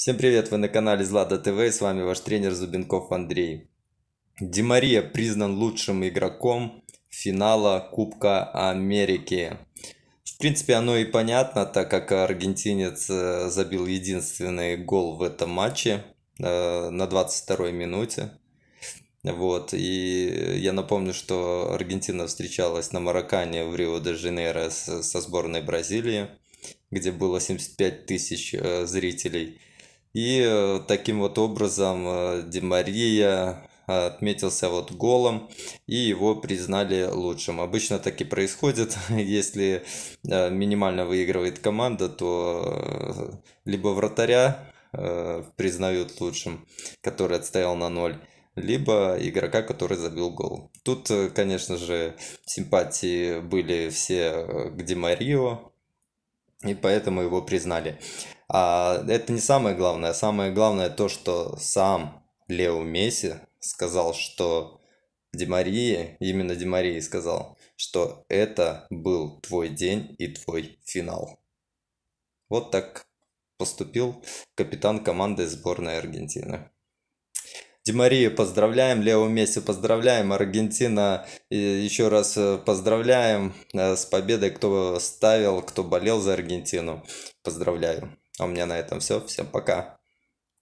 Всем привет, вы на канале Злата ТВ, с вами ваш тренер Зубенков Андрей. Демария признан лучшим игроком финала Кубка Америки. В принципе, оно и понятно, так как аргентинец э, забил единственный гол в этом матче э, на 22-й минуте. Вот, и я напомню, что Аргентина встречалась на Маракане в Рио-де-Жанейро со сборной Бразилии, где было 75 тысяч э, зрителей. И э, таким вот образом э, Демария э, отметился вот голом, и его признали лучшим. Обычно так и происходит, если минимально выигрывает команда, то либо вратаря признают лучшим, который отстоял на ноль, либо игрока, который забил гол. Тут, конечно же, симпатии были все к Демарио, и поэтому его признали. А это не самое главное. Самое главное то, что сам Лео Месси сказал, что Демарии, именно Демарии сказал, что это был твой день и твой финал. Вот так поступил капитан команды сборной Аргентины. Демарию поздравляем, Лео Месси поздравляем, Аргентина еще раз э, поздравляем э, с победой, кто ставил, кто болел за Аргентину. Поздравляю. А у меня на этом все. Всем пока.